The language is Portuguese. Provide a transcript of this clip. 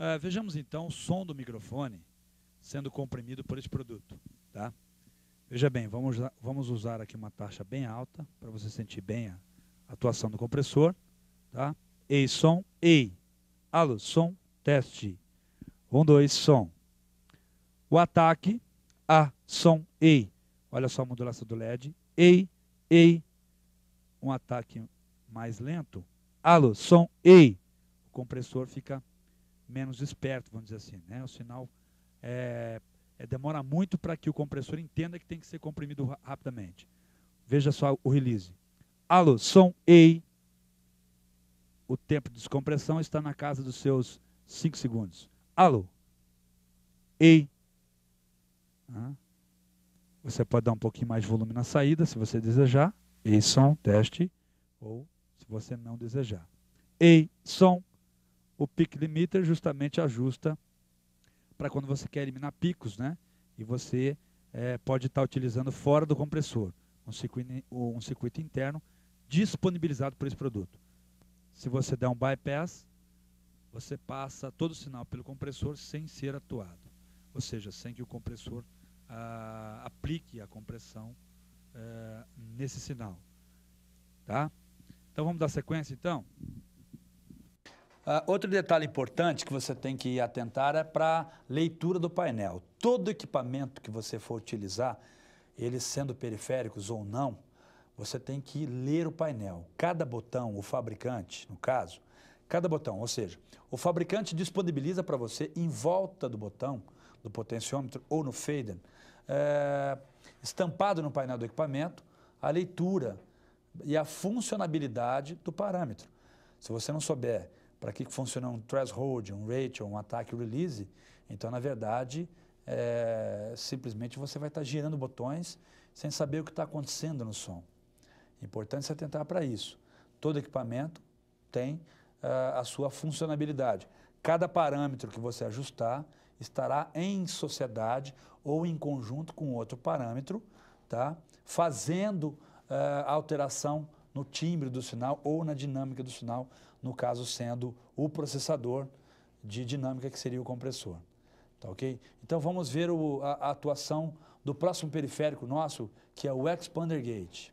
Uh, vejamos então o som do microfone sendo comprimido por esse produto. Tá? Veja bem, vamos, vamos usar aqui uma taxa bem alta para você sentir bem a atuação do compressor. Tá? Ei, som, ei. Alô, som, teste. Um, dois, som. O ataque, a, som, ei. Olha só a modulação do LED. Ei, ei. Um ataque mais lento. Alô, som, ei. O compressor fica menos esperto, vamos dizer assim. Né? O sinal é, é, demora muito para que o compressor entenda que tem que ser comprimido rapidamente. Veja só o release. Alô, som EI. O tempo de descompressão está na casa dos seus 5 segundos. Alô, EI. Ah. Você pode dar um pouquinho mais de volume na saída, se você desejar. EI, som, teste. Ou se você não desejar. EI, som, o peak limiter justamente ajusta para quando você quer eliminar picos, né? E você é, pode estar tá utilizando fora do compressor um circuito, um circuito interno disponibilizado por esse produto. Se você der um bypass, você passa todo o sinal pelo compressor sem ser atuado, ou seja, sem que o compressor ah, aplique a compressão ah, nesse sinal. Tá? Então vamos dar sequência então? Ah, outro detalhe importante que você tem que atentar é para a leitura do painel. Todo equipamento que você for utilizar, eles sendo periféricos ou não, você tem que ler o painel. Cada botão, o fabricante, no caso, cada botão, ou seja, o fabricante disponibiliza para você em volta do botão, do potenciômetro ou no fader, é, estampado no painel do equipamento, a leitura e a funcionabilidade do parâmetro. Se você não souber para que funcione um threshold, um rate, um ataque, um release, então, na verdade, é, simplesmente você vai estar tá girando botões sem saber o que está acontecendo no som. Importante se atentar para isso. Todo equipamento tem uh, a sua funcionabilidade. Cada parâmetro que você ajustar estará em sociedade ou em conjunto com outro parâmetro, tá? fazendo uh, alteração no timbre do sinal ou na dinâmica do sinal, no caso sendo o processador de dinâmica que seria o compressor. Tá ok? Então vamos ver o, a, a atuação do próximo periférico nosso, que é o expander gate.